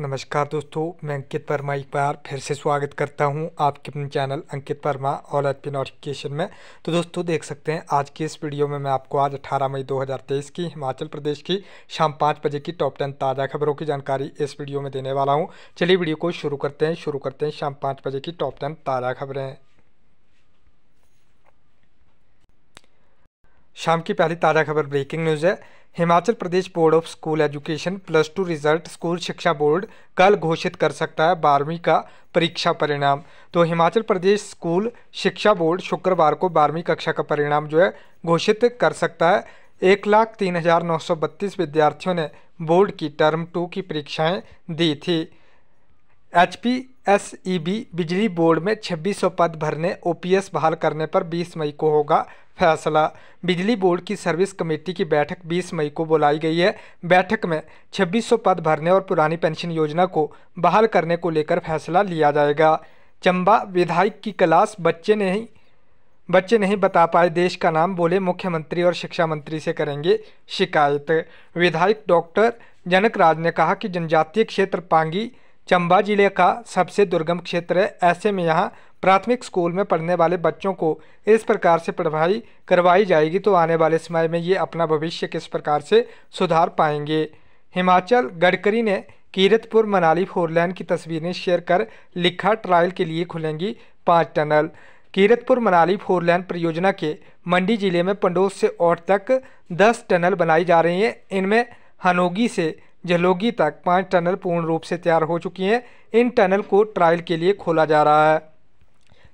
नमस्कार दोस्तों मैं अंकित वर्मा एक बार फिर से स्वागत करता हूं आपके अपने channel Ankit Verma all H P notification में तो दोस्तों देख सकते हैं आज की इस वीडियो में मैं आपको आज 18 मई 2023 की हिमाचल प्रदेश की शाम पाँच बजे की टॉप टेन ताज़ा खबरों की जानकारी इस वीडियो में देने वाला हूँ चलिए वीडियो को शुरू करते हैं शुरू करते हैं शाम पाँच बजे की टॉप टेन ताज़ा खबरें शाम की पहली ताज़ा खबर ब्रेकिंग न्यूज़ है Himachal Pradesh board of school education plus two result school शिक्षा बोर्ड कल घोषित कर सकता है बारहवीं का परीक्षा परिणाम तो हिमाचल प्रदेश स्कूल शिक्षा बोर्ड शुक्रवार को बारहवीं कक्षा का परिणाम जो है घोषित कर सकता है एक लाख तीन हज़ार नौ सौ बत्तीस विद्यार्थियों ने बोर्ड की टर्म टू की परीक्षाएं दी थी H P S E B बिजली बोर्ड में 2600 पद भरने ओपीएस बहाल करने पर 20 मई को होगा फैसला बिजली बोर्ड की सर्विस कमेटी की बैठक 20 मई को बुलाई गई है बैठक में 2600 पद भरने और पुरानी पेंशन योजना को बहाल करने को लेकर फैसला लिया जाएगा चंबा विधायक की क्लास बच्चे नहीं बच्चे नहीं बता पाए देश का नाम बोले मुख्यमंत्री और शिक्षा मंत्री से करेंगे शिकायत विधायक डॉक्टर जनक राज ने कहा कि जनजातीय क्षेत्र पांगी चंबा जिले का सबसे दुर्गम क्षेत्र है ऐसे में यहाँ प्राथमिक स्कूल में पढ़ने वाले बच्चों को इस प्रकार से पढ़ाई करवाई जाएगी तो आने वाले समय में ये अपना भविष्य किस प्रकार से सुधार पाएंगे हिमाचल गडकरी ने कीरतपुर मनाली फोरलैन की तस्वीरें शेयर कर लिखा ट्रायल के लिए खुलेंगी पाँच टनल कीरतपुर मनाली फोरलैन परियोजना के मंडी जिले में पंडोस से और तक दस टनल बनाई जा रही हैं इनमें हनोगी से जलोगी तक पाँच टनल पूर्ण रूप से तैयार हो चुकी हैं इन टनल को ट्रायल के लिए खोला जा रहा है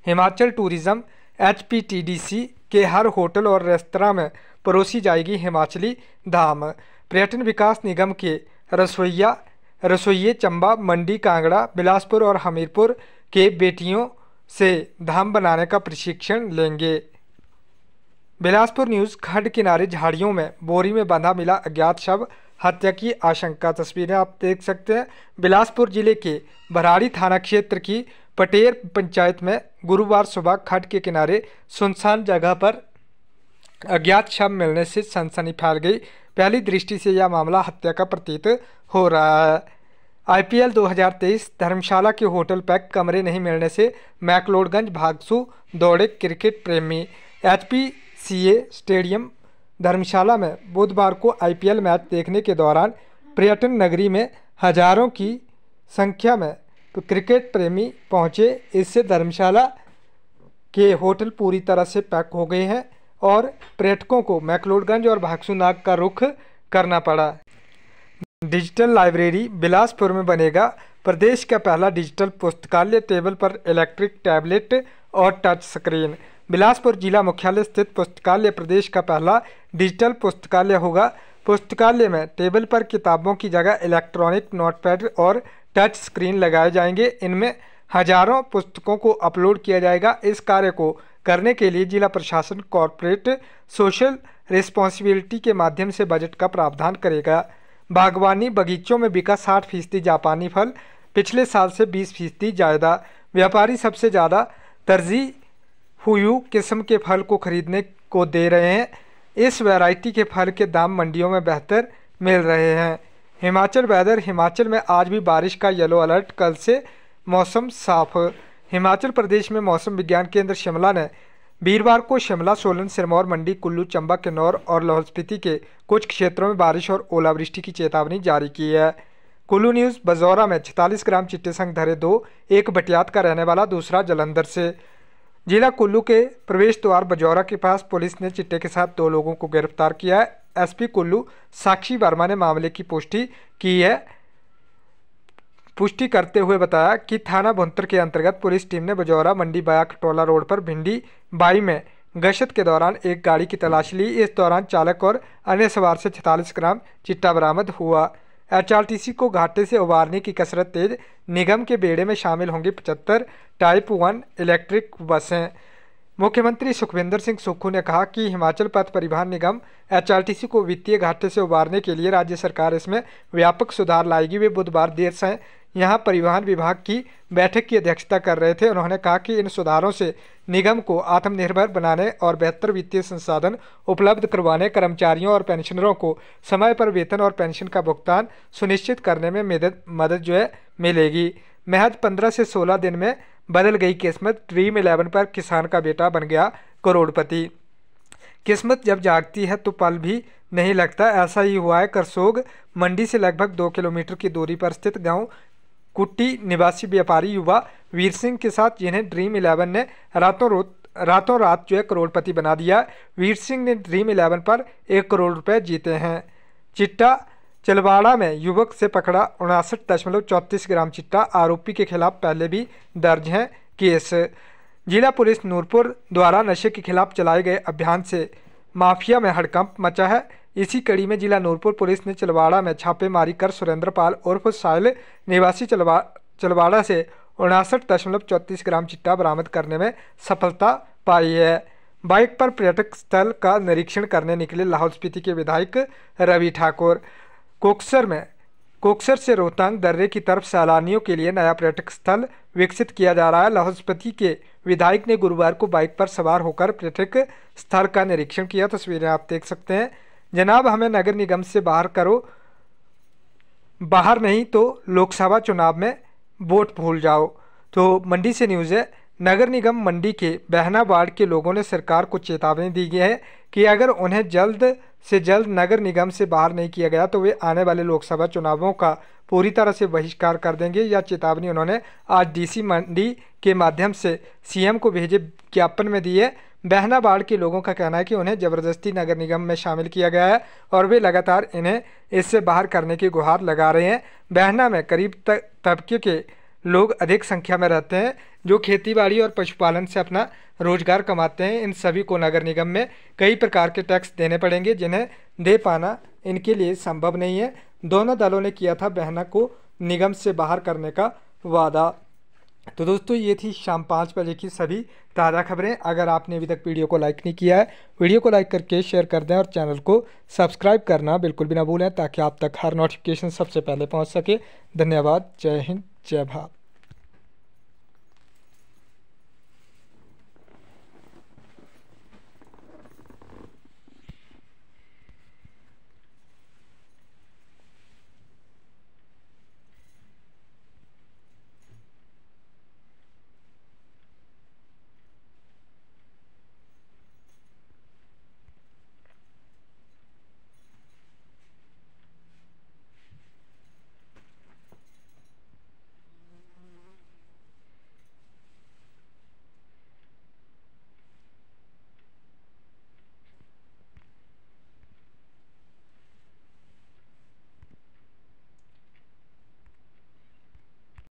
हिमाचल टूरिज़्म एच के हर होटल और रेस्तरा में परोसी जाएगी हिमाचली धाम पर्यटन विकास निगम के रसोईया रसोइये चंबा मंडी कांगड़ा बिलासपुर और हमीरपुर के बेटियों से धाम बनाने का प्रशिक्षण लेंगे बिलासपुर न्यूज़ खंड किनारे झाड़ियों में बोरी में बंधा मिला अज्ञात शव हत्या की आशंका तस्वीरें आप देख सकते हैं बिलासपुर जिले के भरारी थाना क्षेत्र की पटेर पंचायत में गुरुवार सुबह खट के किनारे सुनसान जगह पर अज्ञात शव मिलने से सनसनी फैल गई पहली दृष्टि से यह मामला हत्या का प्रतीत हो रहा है आईपीएल 2023 धर्मशाला के होटल पैक कमरे नहीं मिलने से मैकलोडगंज भागसू दौड़े क्रिकेट प्रेमी एच स्टेडियम धर्मशाला में बुधवार को आईपीएल मैच देखने के दौरान पर्यटन नगरी में हजारों की संख्या में क्रिकेट प्रेमी पहुंचे इससे धर्मशाला के होटल पूरी तरह से पैक हो गए हैं और पर्यटकों को मैकलोडगंज और भागसूनाग का रुख करना पड़ा डिजिटल लाइब्रेरी बिलासपुर में बनेगा प्रदेश का पहला डिजिटल पुस्तकालय टेबल पर इलेक्ट्रिक टैबलेट और टच स्क्रीन बिलासपुर जिला मुख्यालय स्थित पुस्तकालय प्रदेश का पहला डिजिटल पुस्तकालय होगा पुस्तकालय में टेबल पर किताबों की जगह इलेक्ट्रॉनिक नोटपैड और टच स्क्रीन लगाए जाएंगे इनमें हजारों पुस्तकों को अपलोड किया जाएगा इस कार्य को करने के लिए जिला प्रशासन कॉरपोरेट सोशल रिस्पॉन्सिबिलिटी के माध्यम से बजट का प्रावधान करेगा बागवानी बगीचों में बिका साठ फीसदी जापानी फल पिछले साल से बीस फीसदी ज़्यादा व्यापारी सबसे ज़्यादा तरजीह हुयू किस्म के फल को खरीदने को दे रहे हैं इस वैरायटी के फल के दाम मंडियों में बेहतर मिल रहे हैं हिमाचल वेदर हिमाचल में आज भी बारिश का येलो अलर्ट कल से मौसम साफ हिमाचल प्रदेश में मौसम विज्ञान केंद्र शिमला ने वीरवार को शिमला सोलन सिरमौर मंडी कुल्लू चंबा किन्नौर और लाहौल स्पीति के कुछ क्षेत्रों में बारिश और ओलावृष्टि की चेतावनी जारी की है कुल्लू न्यूज़ बजौरा में छतालीस ग्राम चिट्टे संघ धरे दो एक बटियात का रहने वाला दूसरा जलंधर से जिला कुल्लू के प्रवेश द्वार बजौरा के पास पुलिस ने चिट्टे के साथ दो लोगों को गिरफ्तार किया है एसपी कुल्लू साक्षी वर्मा ने मामले की पुष्टि की है पुष्टि करते हुए बताया कि थाना भुंतर के अंतर्गत पुलिस टीम ने बजौरा मंडी बाया खटोला रोड पर भिंडी बाई में गश्त के दौरान एक गाड़ी की तलाशी ली इस दौरान चालक और अन्य सवार से छतालीस ग्राम चिट्टा बरामद हुआ एचआरटीसी को घाटे से उबारने की कसरत तेज निगम के बेड़े में शामिल होंगी पचहत्तर टाइप वन इलेक्ट्रिक बसें मुख्यमंत्री सुखविंदर सिंह सुक्खू ने कहा कि हिमाचल पथ परिवहन निगम एचआरटीसी को वित्तीय घाटे से उबारने के लिए राज्य सरकार इसमें व्यापक सुधार लाएगी वे बुधवार देर से यहाँ परिवहन विभाग की बैठक की अध्यक्षता कर रहे थे उन्होंने कहा कि इन सुधारों से निगम को आत्मनिर्भर बनाने और बेहतर वित्तीय संसाधन उपलब्ध करवाने कर्मचारियों और पेंशनरों को समय पर वेतन और पेंशन का भुगतान सुनिश्चित करने में मदद मदद जो है मिलेगी महज पंद्रह से सोलह दिन में बदल गई किस्मत ड्रीम इलेवन पर किसान का बेटा बन गया करोड़पति किस्मत जब जागती है तो पल भी नहीं लगता ऐसा ही हुआ है करसोग मंडी से लगभग दो किलोमीटर की दूरी पर स्थित गांव कुट्टी निवासी व्यापारी युवा वीर सिंह के साथ जिन्हें ड्रीम इलेवन ने रातों रोत रातों रात जो है करोड़पति बना दिया वीर सिंह ने ड्रीम इलेवन पर एक करोड़ रुपए जीते हैं चिट्टा चलवाड़ा में युवक से पकड़ा उनासठ दशमलव चौंतीस ग्राम चिट्टा आरोपी के खिलाफ पहले भी दर्ज हैं केस जिला पुलिस नूरपुर द्वारा नशे के खिलाफ चलाए गए अभियान से माफिया में हड़कंप मचा है इसी कड़ी में जिला नूरपुर पुलिस ने चलवाड़ा में छापेमारी कर सुरेंद्र पाल उर्फ साहिल निवासी चलवा चलवाड़ा से उनासठ दशमलव चौंतीस ग्राम चिट्टा बरामद करने में सफलता पाई है बाइक पर पर्यटक स्थल का निरीक्षण करने निकले लाहौल स्पीति के विधायक रवि ठाकुर कोक्सर में कोक्सर से रोहतांग दर्रे की तरफ सैलानियों के लिए नया पर्यटक स्थल विकसित किया जा रहा है लाहौल स्पीति के विधायक ने गुरुवार को बाइक पर सवार होकर पर्यटक स्थल का निरीक्षण किया तस्वीरें आप देख सकते हैं जनाब हमें नगर निगम से बाहर करो बाहर नहीं तो लोकसभा चुनाव में वोट भूल जाओ तो मंडी से न्यूज़ है नगर निगम मंडी के बहना वार्ड के लोगों ने सरकार को चेतावनी दी गई है कि अगर उन्हें जल्द से जल्द नगर निगम से बाहर नहीं किया गया तो वे आने वाले लोकसभा चुनावों का पूरी तरह से बहिष्कार कर देंगे यह चेतावनी उन्होंने आज डीसी मंडी के माध्यम से सीएम को भेजे ज्ञापन में दी है बहनाबाड़ के लोगों का कहना है कि उन्हें ज़बरदस्ती नगर निगम में शामिल किया गया है और वे लगातार इन्हें इससे बाहर करने की गुहार लगा रहे हैं बहना में करीब तबके के लोग अधिक संख्या में रहते हैं जो खेतीबाड़ी और पशुपालन से अपना रोजगार कमाते हैं इन सभी को नगर निगम में कई प्रकार के टैक्स देने पड़ेंगे जिन्हें दे पाना इनके लिए संभव नहीं है दोनों दलों ने किया था बहना को निगम से बाहर करने का वादा तो दोस्तों ये थी शाम पाँच बजे की सभी ताज़ा खबरें अगर आपने अभी तक वीडियो को लाइक नहीं किया है वीडियो को लाइक करके शेयर कर दें और चैनल को सब्सक्राइब करना बिल्कुल भी ना भूलें ताकि आप तक हर नोटिफिकेशन सबसे पहले पहुंच सके धन्यवाद जय हिंद जय भारत